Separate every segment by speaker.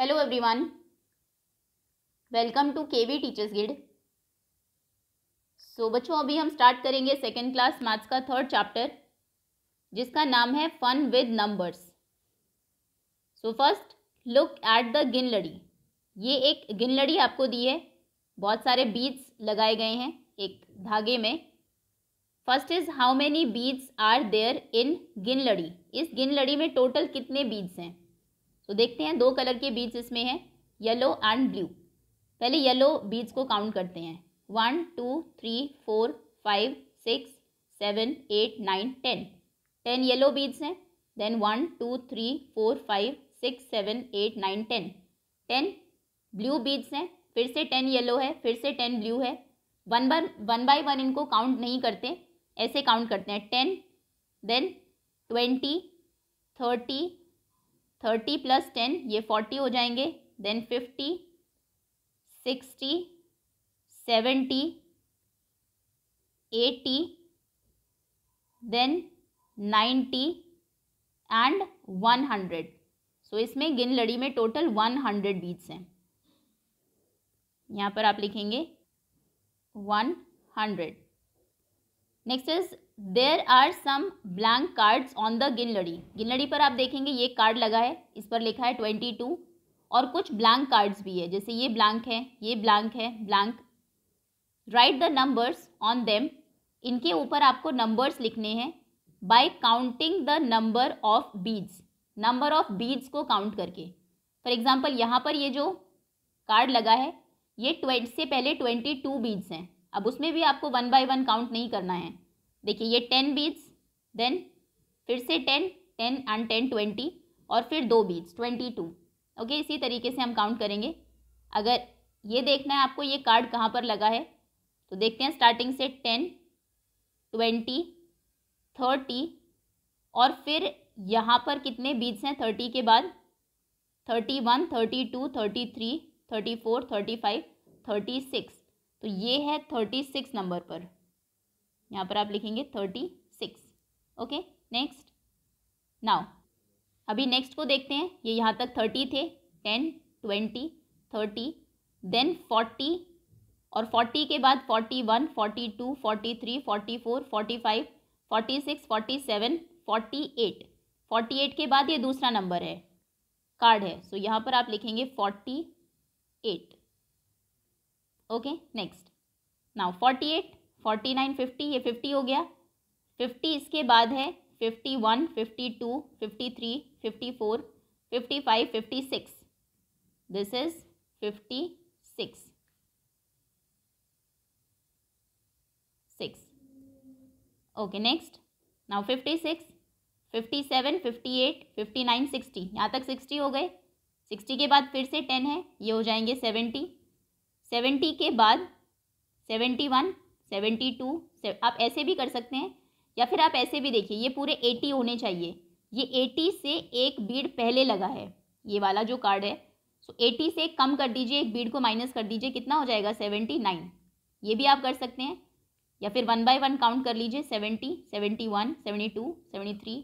Speaker 1: Hello everyone welcome to KV teachers guide so बच्चों अभी हम स्टार्ट करेंगे सेकेंड क्लास मैथ्स का थर्ड चैप्टर जिसका नाम है fun with numbers so first look at the गिन लड़ी ये एक गिन लड़ी आपको दी है बहुत सारे बीड्स लगाए गए हैं एक धागे में first is how many beads are there in गिन लड़ी इस गिन लड़ी में टोटल कितने बीड्स हैं तो देखते हैं दो कलर के बीज इसमें हैं येलो एंड ब्लू पहले येलो बीज को काउंट करते हैं one two three four five six seven eight nine ten ten yellow beads हैं then one two three four five six seven eight nine ten ten blue beads हैं फिर से ten yellow है फिर से टेन ब्लू है one बार one by one इनको काउंट नहीं करते ऐसे काउंट करते हैं ten then twenty thirty thirty plus ten ये फोर्टी हो जाएंगे then fifty sixty seventy eighty then ninety and one hundred so इसमें गिन लड़ी में टोटल वन हंड्रेड बीट्स हैं यहाँ पर आप लिखेंगे one hundred next is there are some blank cards on the गिनलड़ी गिनलड़ी पर आप देखेंगे ये कार्ड लगा है इस पर लिखा है ट्वेंटी टू और कुछ ब्लैंक कार्ड्स भी है जैसे ये ब्लैंक है ये ब्लैंक है blank write the numbers on them इनके ऊपर आपको नंबर्स लिखने हैं by counting the number of beads number of beads को काउंट करके फॉर एग्जाम्पल यहाँ पर ये जो कार्ड लगा है ये ट्वेंट से पहले ट्वेंटी टू बीड्स हैं अब उसमें भी आपको वन बाय वन काउंट नहीं करना है देखिए ये टेन बीड्स देन फिर से ten ten and ten twenty और फिर दो बीड्स ट्वेंटी टू ओके इसी तरीके से हम काउंट करेंगे अगर ये देखना है आपको ये कार्ड कहाँ पर लगा है तो देखते हैं स्टार्टिंग से टेन ट्वेंटी थर्टी और फिर यहाँ पर कितने बीड्स हैं थर्टी के बाद thirty one thirty two thirty three thirty four thirty five thirty six तो ये है थर्टी सिक्स नंबर पर यहाँ पर आप लिखेंगे thirty six okay next now अभी नेक्स्ट को देखते हैं ये यहाँ तक थर्टी थे ten twenty thirty then forty और फोर्टी के बाद forty one forty two forty three forty four forty five forty six forty seven forty eight forty eight के बाद ये दूसरा नंबर है कार्ड है सो so, यहाँ पर आप लिखेंगे forty eight okay next now forty eight forty nine fifty ये फिफ्टी हो गया फिफ्टी इसके बाद है fifty one fifty two fifty three fifty four fifty five fifty six this is fifty six six okay next now fifty six fifty seven fifty eight fifty nine sixty यहाँ तक sixty हो गए sixty के बाद फिर से ten है ये हो जाएंगे सेवेंटी सेवेंटी के बाद सेवेंटी वन सेवेंटी टू आप ऐसे भी कर सकते हैं या फिर आप ऐसे भी देखिए ये पूरे एटी होने चाहिए ये एटी से एक बीड पहले लगा है ये वाला जो कार्ड है सो एटी से कम कर दीजिए एक बीड को माइनस कर दीजिए कितना हो जाएगा सेवेंटी नाइन ये भी आप कर सकते हैं या फिर वन बाय वन काउंट कर लीजिए seventy seventy one seventy two seventy three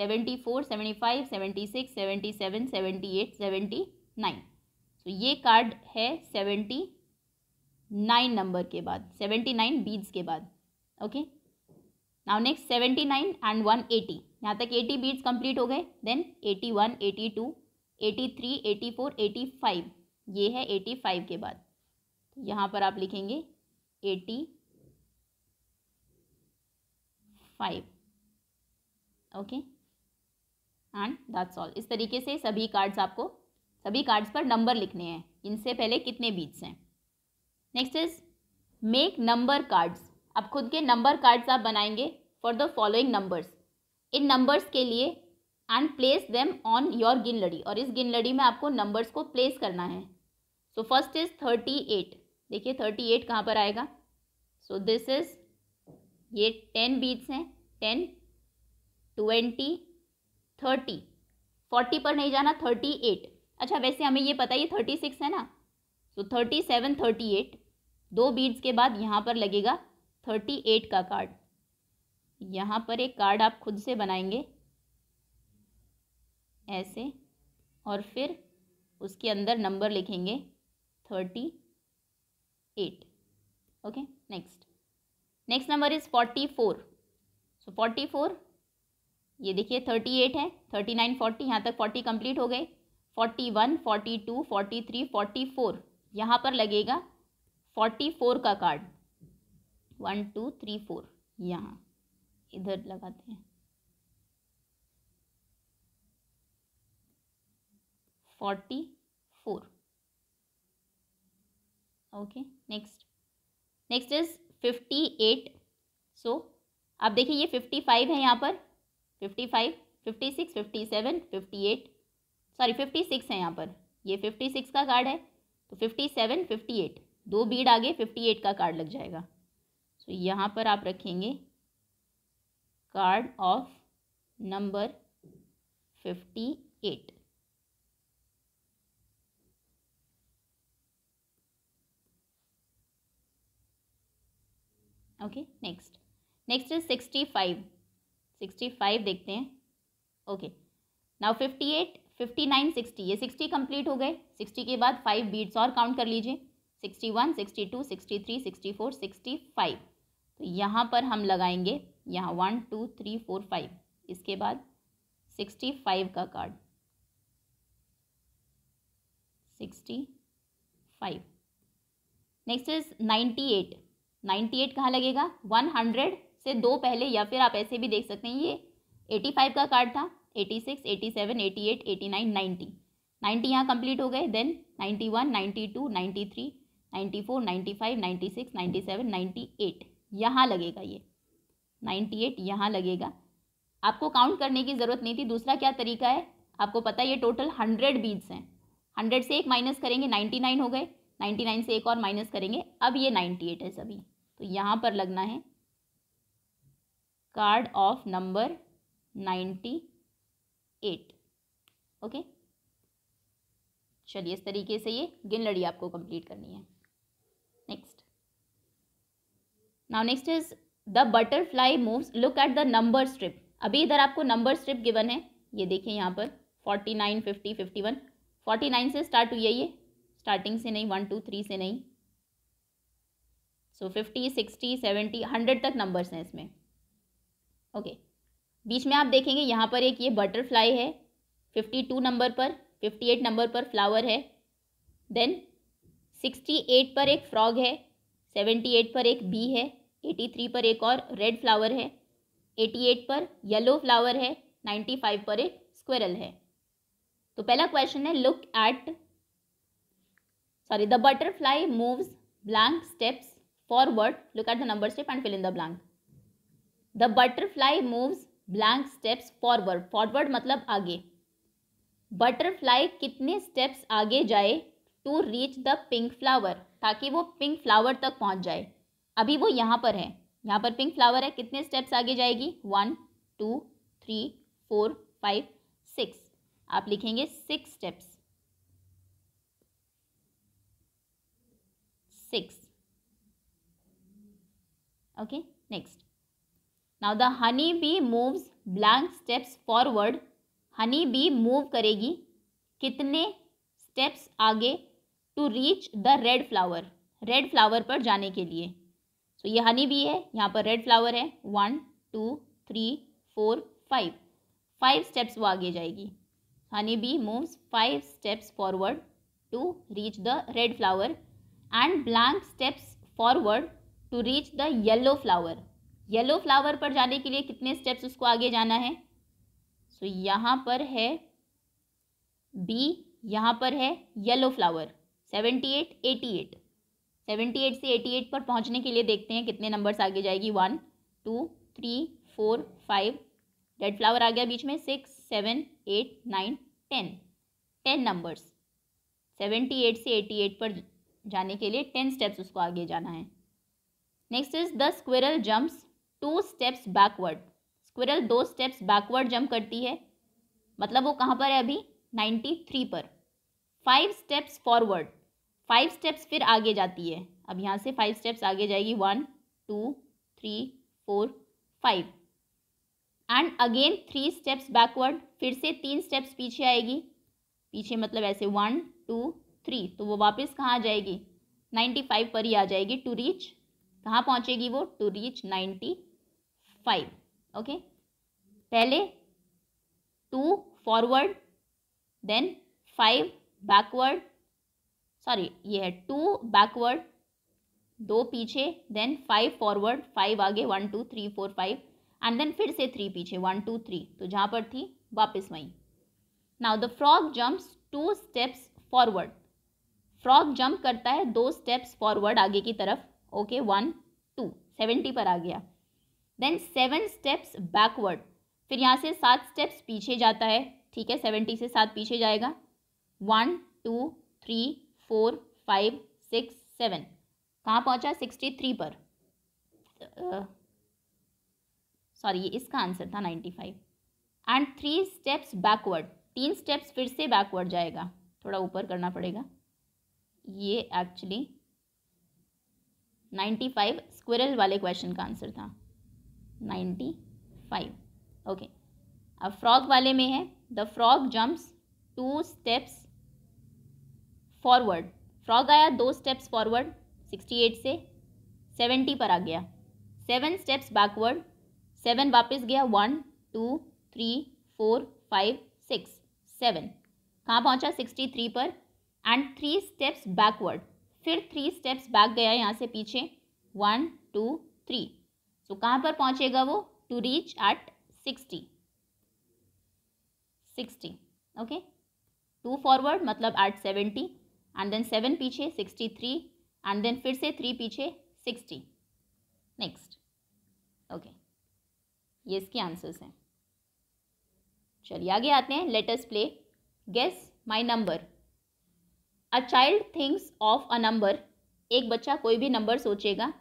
Speaker 1: seventy four seventy five seventy six seventy seven seventy eight seventy nine so ये कार्ड है सेवेंटी नाइन नंबर के बाद सेवेंटी नाइन बीड्स के बाद okay now next seventy nine and one eighty यहाँ तक eighty beads complete हो गए then eighty one eighty two eighty three eighty four eighty five ये है एटी फाइव के बाद यहाँ पर आप लिखेंगे eighty five okay and that's all इस तरीके से सभी कार्ड्स आपको सभी कार्ड्स पर नंबर लिखने हैं इनसे पहले कितने बीट्स हैं next is make number cards अब खुद के नंबर कार्ड्स आप बनाएंगे फॉर द फॉलोइंग नंबर्स इन नंबर्स के लिए and place them on your गिन लड़ी और इस गिन लड़ी में आपको नंबर्स को प्लेस करना है so first is thirty eight देखिए थर्टी एट कहाँ पर आएगा सो दिस इज ये टेन बीट्स हैं टेन ट्वेंटी थर्टी फोर्टी पर नहीं जाना थर्टी एट अच्छा वैसे हमें ये पता है ये थर्टी सिक्स है ना तो थर्टी सेवन थर्टी एट दो बीड्स के बाद यहाँ पर लगेगा थर्टी एट का कार्ड यहाँ पर एक कार्ड आप खुद से बनाएंगे ऐसे और फिर उसके अंदर नंबर लिखेंगे thirty eight okay next next number is forty four so forty four ये देखिए थर्टी एट है थर्टी नाइन फोर्टी यहाँ तक फोर्टी कंप्लीट हो गए forty one forty two forty three forty four यहाँ पर लगेगा फोर्टी फोर का card one two three four यहाँ इधर लगाते हैं forty four okay next next is fifty eight so आप देखिए ये फिफ्टी फाइव है यहाँ पर fifty five fifty six fifty seven fifty eight sorry fifty six है यहाँ पर ये फिफ्टी सिक्स का कार्ड है तो फिफ्टी सेवन फिफ्टी एट दो बीड आगे फिफ्टी एट का कार्ड लग जाएगा सो so, यहाँ पर आप रखेंगे card of number fifty eight okay next next is sixty five sixty five देखते हैं okay now fifty eight fifty nine sixty ये सिक्सटी कंप्लीट हो गए सिक्सटी के बाद फाइव बीट्स और काउंट कर लीजिए sixty one sixty two sixty three sixty four sixty five तो यहाँ पर हम लगाएंगे यहाँ one two three four five इसके बाद सिक्सटी फाइव का card sixty five next is ninety eight ninety eight कहाँ लगेगा वन हंड्रेड से दो पहले या फिर आप ऐसे भी देख सकते हैं ये एटी फाइव का कार्ड था eighty six eighty seven eighty eight eighty nine ninety ninety यहाँ कंप्लीट हो गए then ninety one ninety two ninety three ninety four ninety five ninety six ninety seven ninety eight यहाँ लगेगा ये ninety eight यहाँ लगेगा आपको काउंट करने की ज़रूरत नहीं थी दूसरा क्या तरीका है आपको पता है ये टोटल हंड्रेड बीड्स हैं हंड्रेड से एक माइनस करेंगे नाइन्टी नाइन हो गए नाइन्टी नाइन से एक और माइनस करेंगे अब ये नाइन्टी एट है सभी तो यहाँ पर लगना है card of number ninety eight okay चलिए इस तरीके से ये गिन लड़ी आपको कंप्लीट करनी है next now next is the butterfly moves look at the number strip अभी इधर आपको नंबर स्ट्रिप गिवन है ये देखिए यहाँ पर forty nine fifty fifty one forty nine से स्टार्ट हुई है ये स्टार्टिंग से नहीं वन टू थ्री से नहीं so fifty sixty seventy hundred तक नंबर्स हैं इसमें ओके okay. बीच में आप देखेंगे यहाँ पर एक ये बटरफ्लाई है फिफ्टी टू नंबर पर फिफ्टी एट नंबर पर फ्लावर है देन सिक्सटी एट पर एक फ्रॉग है सेवेंटी एट पर एक बी है एटी थ्री पर एक और रेड फ्लावर है एटी एट पर येलो फ्लावर है नाइन्टी फाइव पर एक स्क्वेरल है तो पहला क्वेश्चन है look at sorry the butterfly moves blank steps forward look at the number step and fill in the blank the butterfly moves blank steps forward forward मतलब आगे butterfly कितने steps आगे जाए to reach the pink flower ताकि वो pink flower तक पहुंच जाए अभी वो यहाँ पर है यहाँ पर पिंक फ्लावर है कितने स्टेप्स आगे जाएगी one two three four five six आप लिखेंगे six steps six okay next now the honey bee moves blank steps forward honey bee move करेगी कितने स्टेप्स आगे to reach the red flower red flower पर जाने के लिए सो so, ये हनी बी है यहाँ पर रेड फ्लावर है one two three four five five steps वो आगे जाएगी honey bee moves five steps forward to reach the red flower and blank steps forward to reach the yellow flower yellow flower पर जाने के लिए कितने steps उसको आगे जाना है सो so, यहाँ पर है बी यहाँ पर है yellow flower seventy eight eighty eight seventy eight से एटी एट पर पहुँचने के लिए देखते हैं कितने नंबर्स आगे जाएगी one two three four five red flower आ गया बीच में six seven eight nine ten ten numbers seventy eight से एटी एट पर जाने के लिए टेन स्टेप्स उसको आगे जाना है next is the squirrel jumps two steps backward squirrel दो स्टेप्स बैकवर्ड जंप करती है मतलब वो कहाँ पर है अभी नाइन्टी थ्री पर five steps forward five steps फिर आगे जाती है अब यहाँ से फाइव स्टेप्स आगे जाएगी one two three four five and again three steps backward फिर से तीन स्टेप्स पीछे आएगी पीछे मतलब ऐसे वन टू थ्री तो वो वापस कहाँ जाएगी नाइन्टी फाइव पर ही आ जाएगी टू रीच कहाँ पहुँचेगी वो to reach ninety five okay पहले two forward then five backward sorry ये है टू बैकवर्ड दो पीछे देन फाइव फॉरवर्ड फाइव आगे one two three four five and then फिर से थ्री पीछे वन टू थ्री तो जहाँ पर थी वापस वहीं now the frog jumps two steps forward frog jump करता है दो स्टेप्स फॉरवर्ड आगे की तरफ ओके वन टू सेवेंटी पर आ गया देन सेवन स्टेप्स बैकवर्ड फिर यहाँ से सात स्टेप्स पीछे जाता है ठीक है सेवेंटी से सात पीछे जाएगा one two three four five six seven कहाँ पहुँचा सिक्सटी थ्री पर सॉरी uh, ये इसका आंसर था ninety five and three steps backward तीन स्टेप्स फिर से बैकवर्ड जाएगा थोड़ा ऊपर करना पड़ेगा ये एक्चुअली नाइन्टी फाइव स्क्विरल वाले क्वेश्चन का आंसर था नाइन्टी फाइव ओके अब फ्रॉग वाले में है the frog jumps two steps forward frog आया दो स्टेप्स फॉरवर्ड सिक्सटी एट से सेवेंटी पर आ गया सेवन स्टेप्स बैकवर्ड सेवन वापस गया one two three four five six seven कहाँ पहुँचा सिक्सटी थ्री पर एंड थ्री स्टेप्स बैकवर्ड फिर थ्री स्टेप्स बैक गया यहाँ से पीछे one two three so so, कहाँ पर पहुँचेगा वो to reach at sixty sixty okay two forward मतलब at seventy and then seven पीछे सिक्सटी थ्री एंड देन फिर से थ्री पीछे सिक्सटी नेक्स्ट ओके ये इसके आंसर्स हैं चलिए आगे आते हैं let's play guess my number a child thinks of a number एक बच्चा कोई भी नंबर सोचेगा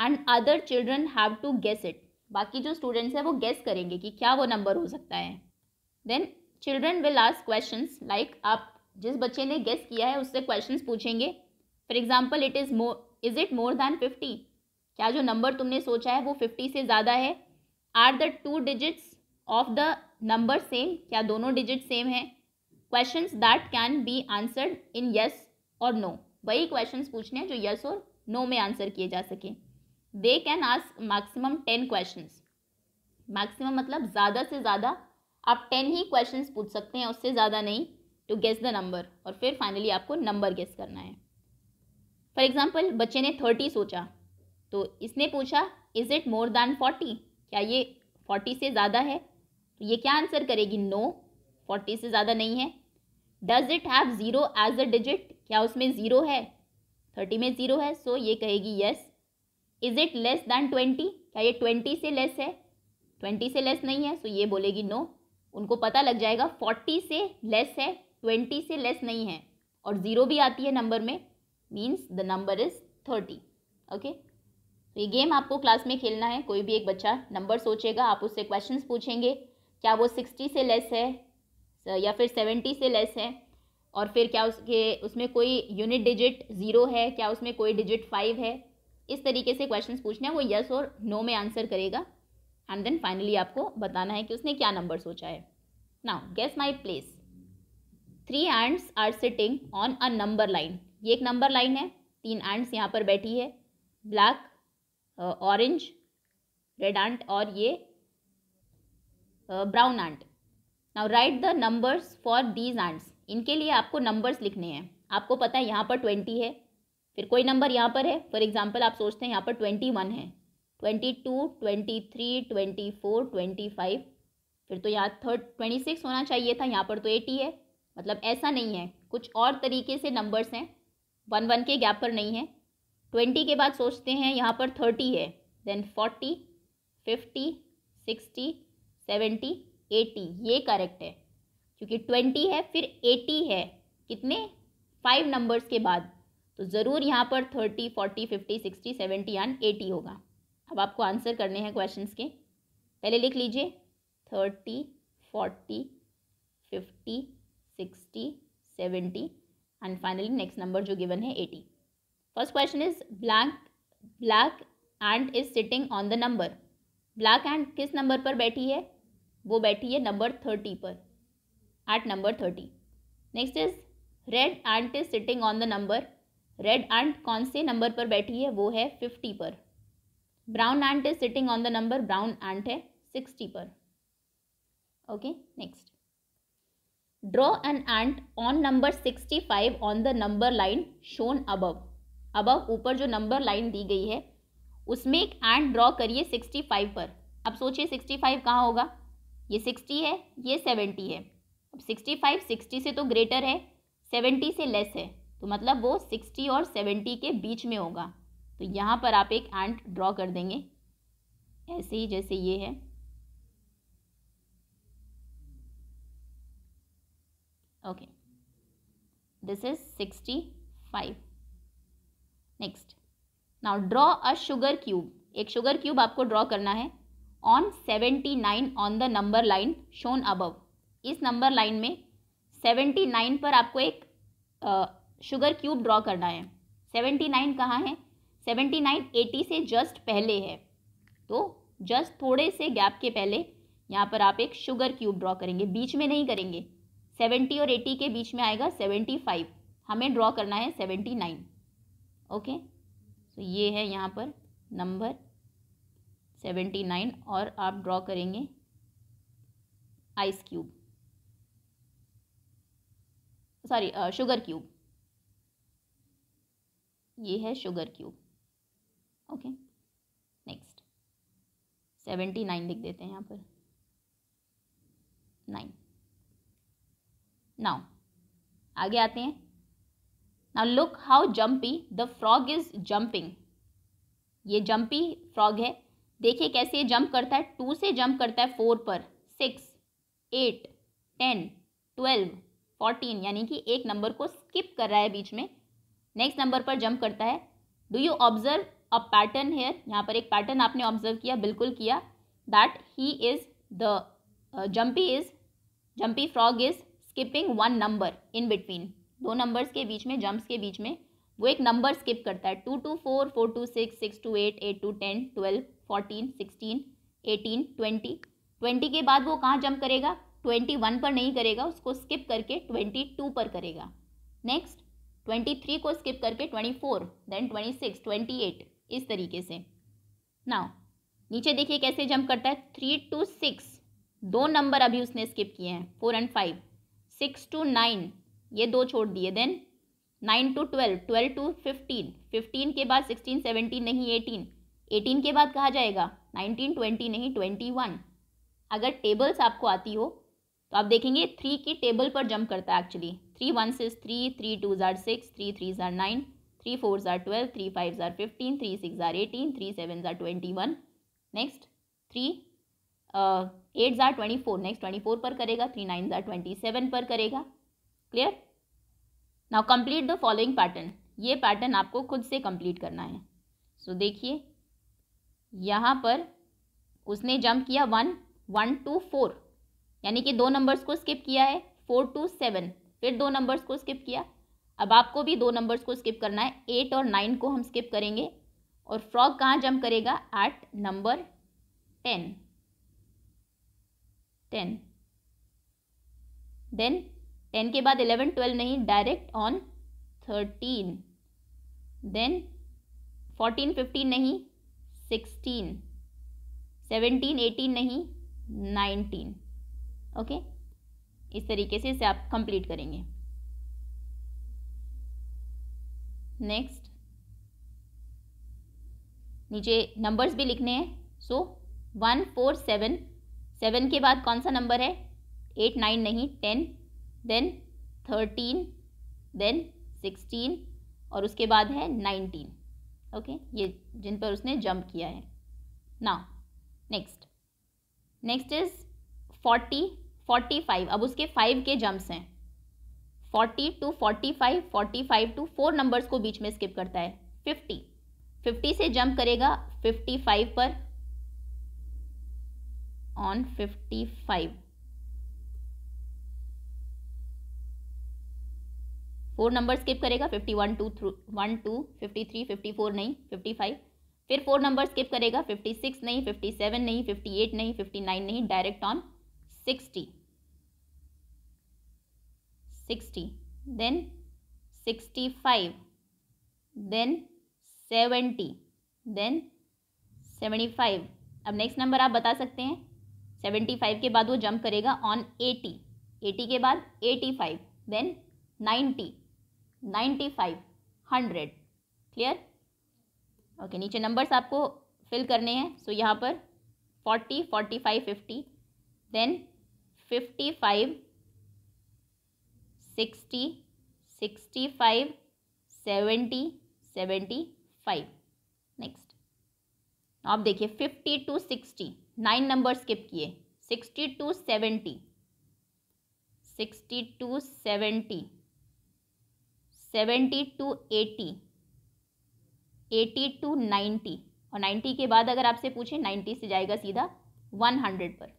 Speaker 1: and other children have to guess it बाकी जो स्टूडेंट्स हैं वो गेस करेंगे कि क्या वो नंबर हो सकता है then children will ask question like आप जिस बच्चे ने गेस किया है उससे क्वेश्चन पूछेंगे for example it is more is it more than fifty क्या जो नंबर तुमने सोचा है वो फिफ्टी से ज़्यादा है are the two digits of the number same क्या दोनों डिजिट सेम हैं question that can be answered in yes और नो वही क्वेश्चन पूछने हैं जो येस और नो में आंसर किए जा सकें they can ask maximum ten question maximum मतलब ज़्यादा से ज़्यादा आप टेन ही क्वेश्चन पूछ सकते हैं उससे ज़्यादा नहीं टू गेस द नंबर और फिर फाइनली आपको नंबर गेस करना है फॉर एग्जाम्पल बच्चे ने थर्टी सोचा तो इसने पूछा is it more than forty क्या ये फोर्टी से ज़्यादा है तो ये क्या आंसर करेगी नो फोर्टी से ज़्यादा नहीं है does it have zero as a digit क्या उसमें ज़ीरो है थर्टी में ज़ीरो है सो so ये कहेगी yes yes. Is it less than twenty क्या ये ट्वेंटी से लेस है ट्वेंटी से लेस नहीं है सो ये बोलेगी नो उनको पता लग जाएगा फोर्टी से लेस है ट्वेंटी से लेस नहीं है और ज़ीरो भी आती है नंबर में means the number is thirty okay तो ये गेम आपको क्लास में खेलना है कोई भी एक बच्चा नंबर सोचेगा आप उससे क्वेश्चन पूछेंगे क्या वो सिक्सटी से लेस है या फिर सेवेंटी से लेस है और फिर क्या उसके उसमें कोई यूनिट डिजिट ज़ीरो है क्या उसमें कोई डिजिट फाइव है इस तरीके से क्वेश्चन पूछने हैं वो यस और नो में आंसर करेगा एंड देन फाइनली आपको बताना है कि उसने क्या नंबर सोचा है now guess my place three ants are sitting on a number line ये एक नंबर लाइन है तीन एंड्स यहाँ पर बैठी है ब्लैक ऑरेंज रेड एंड और ये brown ant now write the numbers for these ants इनके लिए आपको नंबर्स लिखने हैं आपको पता है यहाँ पर ट्वेंटी है फिर कोई नंबर यहाँ पर है फॉर एग्जाम्पल आप सोचते हैं यहाँ पर ट्वेंटी वन है twenty two twenty three twenty four twenty five फिर तो यहाँ थर्ड ट्वेंटी सिक्स होना चाहिए था यहाँ पर तो एटी है मतलब ऐसा नहीं है कुछ और तरीके से नंबर्स हैं वन वन के गैप पर नहीं है ट्वेंटी के बाद सोचते हैं यहाँ पर थर्टी है then forty fifty sixty seventy eighty ये करेक्ट है क्योंकि ट्वेंटी है फिर एटी है कितने फाइव नंबर्स के बाद तो ज़रूर यहाँ पर thirty forty fifty sixty seventy and eighty होगा अब आपको आंसर करने हैं क्वेश्चन के पहले लिख लीजिए thirty forty fifty sixty seventy and finally next number जो गिवन है eighty first question is black black ant is sitting on the number black ant किस नंबर पर बैठी है वो बैठी है नंबर थर्टी पर at number thirty next is red ant is sitting on the number red ant कौन से नंबर पर बैठी है वो है फिफ्टी पर brown ant is sitting on the number brown ant है सिक्सटी पर okay next draw an ant on number sixty five on the number line shown above above ऊपर जो नंबर लाइन दी गई है उसमें एक आंट ड्रॉ करिए सिक्सटी फाइव पर अब सोचिए सिक्सटी फाइव कहाँ होगा ये सिक्सटी है ये सेवेंटी है अब सिक्सटी फाइव सिक्सटी से तो ग्रेटर है सेवेंटी से लेस है तो मतलब वो सिक्सटी और सेवेंटी के बीच में होगा तो यहाँ पर आप एक एंट ड्रॉ कर देंगे ऐसे ही जैसे ये है okay this is sixty five next now draw a sugar cube एक शुगर क्यूब आपको ड्रॉ करना है on seventy nine on the number line shown above इस नंबर लाइन में सेवेंटी नाइन पर आपको एक शुगर क्यूब ड्रॉ करना है सेवेंटी नाइन कहाँ है सेवेंटी नाइन एटी से जस्ट पहले है तो जस्ट थोड़े से गैप के पहले यहाँ पर आप एक शुगर क्यूब ड्रॉ करेंगे बीच में नहीं करेंगे सेवेंटी और एटी के बीच में आएगा सेवेंटी फाइव हमें ड्रॉ करना है सेवेंटी नाइन ओके तो ये है यहाँ पर नंबर सेवेंटी नाइन और आप ड्रॉ करेंगे ice cube sorry sugar cube ये है sugar cube okay next seventy nine लिख देते हैं यहाँ पर नाइन नाउ आगे आते हैं now look how jumpy the frog is jumping ये जम्पी फ्रॉग है देखिए कैसे ये जंप करता है टू से जंप करता है फोर पर six eight ten twelve fourteen यानी कि एक नंबर को स्किप कर रहा है बीच में नेक्स्ट नंबर पर जंप करता है do you observe a pattern here यहाँ पर एक पैटर्न आपने ऑब्जर्व किया बिल्कुल किया दैट ही is the jumpy is jumpy frog is skipping one number in between दो नंबर्स के बीच में जंप्स के बीच में वो एक नंबर स्किप करता है two to four four to six six to eight eight to ten twelve fourteen sixteen eighteen twenty twenty के बाद वो कहाँ जंप करेगा ट्वेंटी वन पर नहीं करेगा उसको स्किप करके ट्वेंटी टू पर करेगा नेक्स्ट ट्वेंटी थ्री को स्किप करके twenty four then twenty six twenty eight इस तरीके से नाउ नीचे देखिए कैसे जंप करता है थ्री टू सिक्स दो नंबर अभी उसने स्किप किए हैं four and five six two nine ये दो छोड़ दिए then nine two twelve twelve two fifteen fifteen के बाद सिक्सटीन सेवनटीन नहीं एटीन एटीन के बाद कहा जाएगा नाइनटीन ट्वेंटी नहीं ट्वेंटी वन अगर टेबल्स आपको आती हो तो आप देखेंगे थ्री की टेबल पर जंप करता है actually three one six three three two are six three three are nine three four are twelve three five are fifteen three six are eighteen three seven are twenty one next three eight are twenty four next twenty four पर करेगा three nine are twenty seven पर करेगा clear now complete the following pattern ये pattern आपको खुद से complete करना है सो so, देखिए यहाँ पर उसने जंप किया वन वन टू फोर यानी कि दो नंबर्स को स्किप किया है फोर टू सेवन फिर दो नंबर्स को स्किप किया अब आपको भी दो नंबर्स को स्किप करना है एट और नाइन को हम स्किप करेंगे और फ्रॉग कहाँ जंप करेगा at number ten ten then ten के बाद इलेवन ट्वेल्व नहीं direct on thirteen then fourteen fifteen नहीं सिक्सटीन सेवनटीन एटीन नहीं नाइनटीन ओके okay? इस तरीके से इसे आप कंप्लीट करेंगे नेक्स्ट नीचे नंबर्स भी लिखने हैं so one four seven seven के बाद कौन सा नंबर है एट नाइन नहीं ten then thirteen then sixteen और उसके बाद है नाइनटीन ओके okay? ये जिन पर उसने जंप किया है ना next next is forty forty अब उसके फाइव के जम्प्स हैं forty two forty five forty five two four numbers को बीच में स्किप करता है फिफ्टी फिफ्टी से जंप करेगा फिफ्टी फाइव पर on fifty five four number skip करेगा fifty one two through one two fifty three fifty four नहीं फिफ्टी फाइव फिर फोर नंबर स्किप करेगा फिफ्टी सिक्स नहीं फिफ्टी सेवन नहीं फिफ्टी एट नहीं फिफ्टी नाइन नहीं direct on sixty sixty, then sixty-five, then seventy, then seventy-five. अब next number आप बता सकते हैं सेवेंटी फाइव के बाद वो जंप करेगा ऑन एटी एटी के बाद eighty five then ninety ninety five hundred clear okay नीचे नंबर्स आपको फिल करने हैं सो so यहाँ पर forty forty five fifty then fifty five sixty sixty five seventy seventy five next आप देखिए fifty two sixty nine number skip किए sixty two seventy sixty two seventy seventy two eighty eighty two ninety और ninety के बाद अगर आपसे पूछे नाइन्टी से जाएगा सीधा वन हंड्रेड पर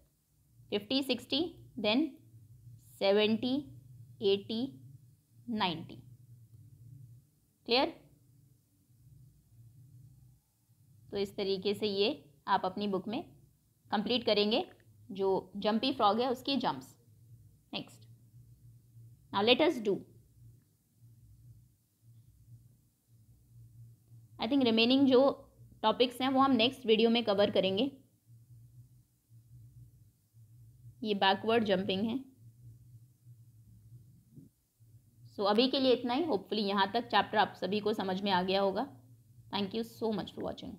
Speaker 1: fifty sixty then seventy eighty ninety clear तो इस तरीके से ये आप अपनी बुक में कंप्लीट करेंगे जो जंपी फ्रॉग है उसके jumps next now let us do I think remaining जो टॉपिक्स हैं वो हम नेक्स्ट वीडियो में कवर करेंगे ये बैकवर्ड जंपिंग है सो so, अभी के लिए इतना ही होपफुली यहाँ तक चैप्टर आप सभी को समझ में आ गया होगा thank you so much for watching